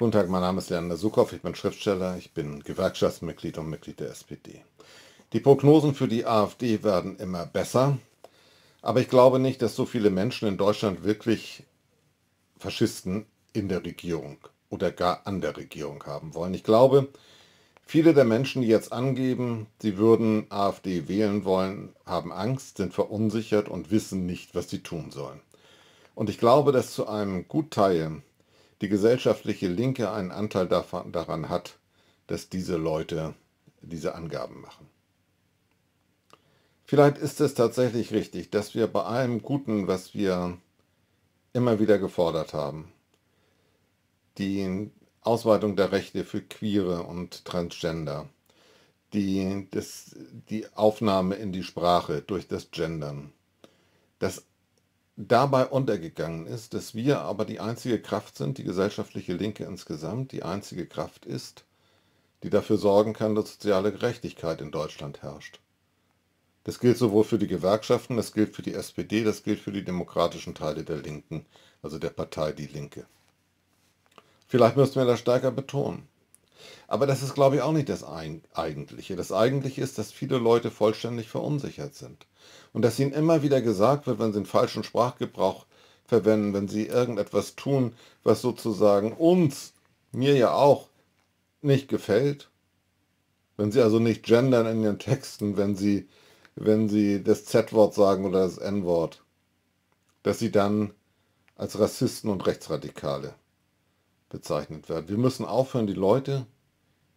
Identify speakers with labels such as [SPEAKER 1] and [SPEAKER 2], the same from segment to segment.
[SPEAKER 1] Guten Tag, mein Name ist Leander Sukow, ich bin Schriftsteller, ich bin Gewerkschaftsmitglied und Mitglied der SPD. Die Prognosen für die AfD werden immer besser, aber ich glaube nicht, dass so viele Menschen in Deutschland wirklich Faschisten in der Regierung oder gar an der Regierung haben wollen. Ich glaube, viele der Menschen, die jetzt angeben, sie würden AfD wählen wollen, haben Angst, sind verunsichert und wissen nicht, was sie tun sollen. Und ich glaube, dass zu einem Gutteil die gesellschaftliche Linke einen Anteil daran hat, dass diese Leute diese Angaben machen. Vielleicht ist es tatsächlich richtig, dass wir bei allem Guten, was wir immer wieder gefordert haben, die Ausweitung der Rechte für Queere und Transgender, die, das, die Aufnahme in die Sprache durch das Gendern, dass dabei untergegangen ist, dass wir aber die einzige Kraft sind, die gesellschaftliche Linke insgesamt, die einzige Kraft ist, die dafür sorgen kann, dass soziale Gerechtigkeit in Deutschland herrscht. Das gilt sowohl für die Gewerkschaften, das gilt für die SPD, das gilt für die demokratischen Teile der Linken, also der Partei Die Linke. Vielleicht müssen wir das stärker betonen. Aber das ist, glaube ich, auch nicht das Eigentliche. Das Eigentliche ist, dass viele Leute vollständig verunsichert sind. Und dass ihnen immer wieder gesagt wird, wenn sie einen falschen Sprachgebrauch verwenden, wenn sie irgendetwas tun, was sozusagen uns, mir ja auch, nicht gefällt. Wenn sie also nicht gendern in ihren Texten, wenn sie, wenn sie das Z-Wort sagen oder das N-Wort, dass sie dann als Rassisten und Rechtsradikale bezeichnet werden. Wir müssen aufhören, die Leute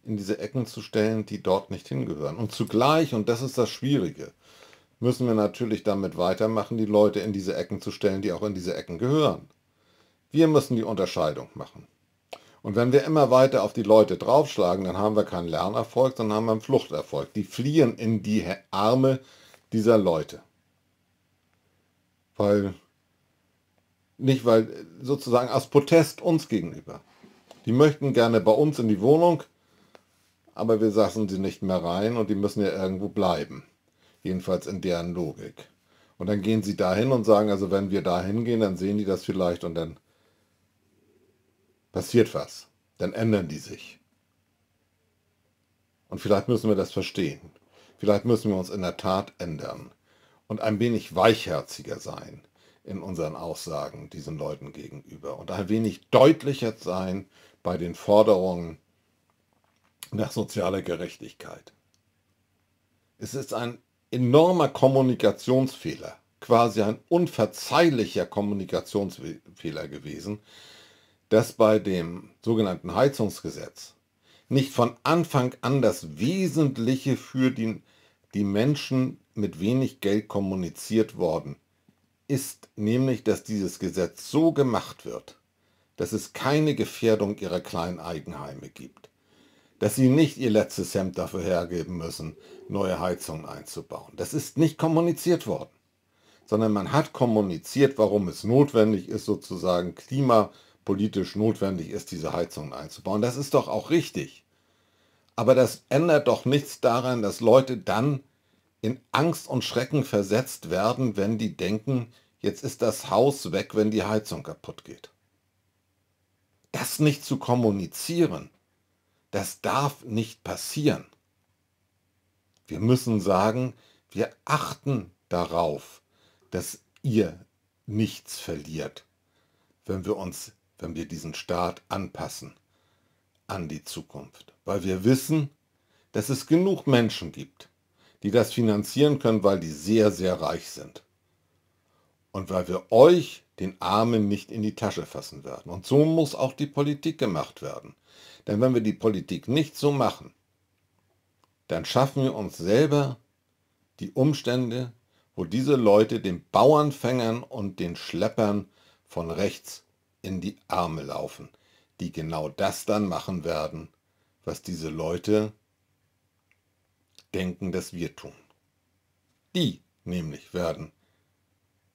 [SPEAKER 1] in diese Ecken zu stellen, die dort nicht hingehören. Und zugleich, und das ist das Schwierige, müssen wir natürlich damit weitermachen, die Leute in diese Ecken zu stellen, die auch in diese Ecken gehören. Wir müssen die Unterscheidung machen. Und wenn wir immer weiter auf die Leute draufschlagen, dann haben wir keinen Lernerfolg, sondern haben wir einen Fluchterfolg. Die fliehen in die Arme dieser Leute. Weil, nicht weil, sozusagen aus Protest uns gegenüber. Die möchten gerne bei uns in die Wohnung, aber wir saßen sie nicht mehr rein und die müssen ja irgendwo bleiben. Jedenfalls in deren Logik. Und dann gehen sie dahin und sagen, also wenn wir dahin gehen, dann sehen die das vielleicht und dann passiert was. Dann ändern die sich. Und vielleicht müssen wir das verstehen. Vielleicht müssen wir uns in der Tat ändern und ein wenig weichherziger sein in unseren Aussagen diesen Leuten gegenüber und ein wenig deutlicher sein bei den Forderungen, nach sozialer Gerechtigkeit. Es ist ein enormer Kommunikationsfehler, quasi ein unverzeihlicher Kommunikationsfehler gewesen, dass bei dem sogenannten Heizungsgesetz nicht von Anfang an das Wesentliche für die, die Menschen mit wenig Geld kommuniziert worden ist, nämlich dass dieses Gesetz so gemacht wird, dass es keine Gefährdung ihrer kleinen Eigenheime gibt dass sie nicht ihr letztes Hemd dafür hergeben müssen, neue Heizungen einzubauen. Das ist nicht kommuniziert worden, sondern man hat kommuniziert, warum es notwendig ist, sozusagen klimapolitisch notwendig ist, diese Heizungen einzubauen. Das ist doch auch richtig. Aber das ändert doch nichts daran, dass Leute dann in Angst und Schrecken versetzt werden, wenn die denken, jetzt ist das Haus weg, wenn die Heizung kaputt geht. Das nicht zu kommunizieren, das darf nicht passieren. Wir müssen sagen, wir achten darauf, dass ihr nichts verliert, wenn wir uns, wenn wir diesen Staat anpassen an die Zukunft, weil wir wissen, dass es genug Menschen gibt, die das finanzieren können, weil die sehr, sehr reich sind und weil wir euch den Armen nicht in die Tasche fassen werden. Und so muss auch die Politik gemacht werden. Denn wenn wir die Politik nicht so machen, dann schaffen wir uns selber die Umstände, wo diese Leute den Bauernfängern und den Schleppern von rechts in die Arme laufen, die genau das dann machen werden, was diese Leute denken, dass wir tun. Die nämlich werden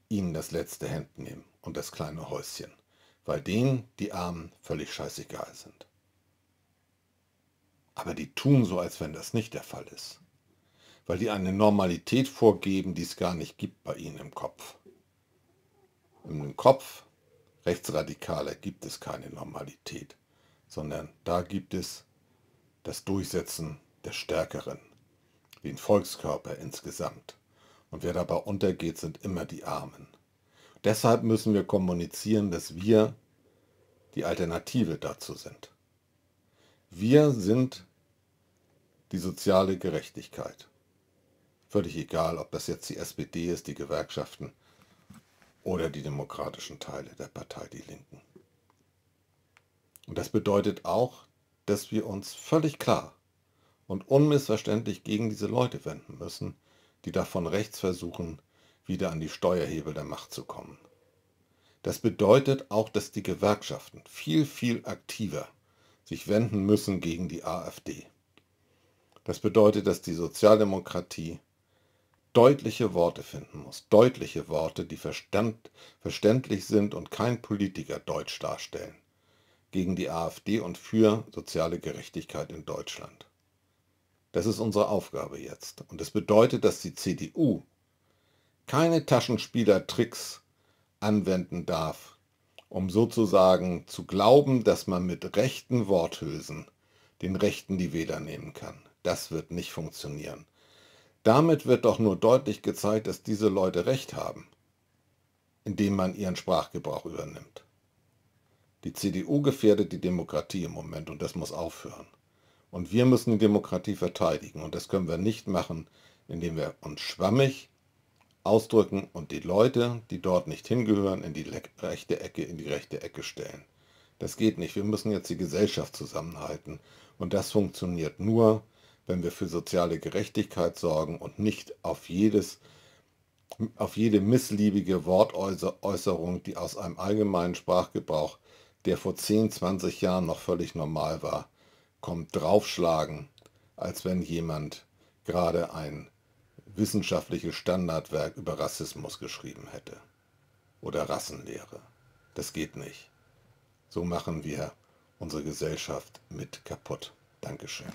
[SPEAKER 1] ihnen das letzte Hemd nehmen und das kleine Häuschen, weil denen die Armen völlig scheißegal sind. Aber die tun so, als wenn das nicht der Fall ist, weil die eine Normalität vorgeben, die es gar nicht gibt bei ihnen im Kopf. Im Kopf Rechtsradikaler gibt es keine Normalität, sondern da gibt es das Durchsetzen der Stärkeren, den Volkskörper insgesamt. Und wer dabei untergeht, sind immer die Armen. Deshalb müssen wir kommunizieren, dass wir die Alternative dazu sind. Wir sind die soziale Gerechtigkeit. Völlig egal, ob das jetzt die SPD ist, die Gewerkschaften oder die demokratischen Teile der Partei Die Linken. Und das bedeutet auch, dass wir uns völlig klar und unmissverständlich gegen diese Leute wenden müssen, die davon rechts versuchen, wieder an die Steuerhebel der Macht zu kommen. Das bedeutet auch, dass die Gewerkschaften viel, viel aktiver sich wenden müssen gegen die AfD. Das bedeutet, dass die Sozialdemokratie deutliche Worte finden muss, deutliche Worte, die verstand, verständlich sind und kein Politiker deutsch darstellen, gegen die AfD und für soziale Gerechtigkeit in Deutschland. Das ist unsere Aufgabe jetzt. Und das bedeutet, dass die CDU keine Taschenspielertricks anwenden darf, um sozusagen zu glauben, dass man mit rechten Worthülsen den Rechten die Wähler nehmen kann. Das wird nicht funktionieren. Damit wird doch nur deutlich gezeigt, dass diese Leute recht haben, indem man ihren Sprachgebrauch übernimmt. Die CDU gefährdet die Demokratie im Moment und das muss aufhören. Und wir müssen die Demokratie verteidigen. Und das können wir nicht machen, indem wir uns schwammig ausdrücken und die Leute, die dort nicht hingehören, in die rechte Ecke, in die rechte Ecke stellen. Das geht nicht. Wir müssen jetzt die Gesellschaft zusammenhalten. Und das funktioniert nur, wenn wir für soziale Gerechtigkeit sorgen und nicht auf jedes auf jede missliebige Wortäußerung, die aus einem allgemeinen Sprachgebrauch, der vor 10, 20 Jahren noch völlig normal war, kommt draufschlagen, als wenn jemand gerade ein wissenschaftliches Standardwerk über Rassismus geschrieben hätte oder Rassenlehre. Das geht nicht. So machen wir unsere Gesellschaft mit kaputt. Dankeschön.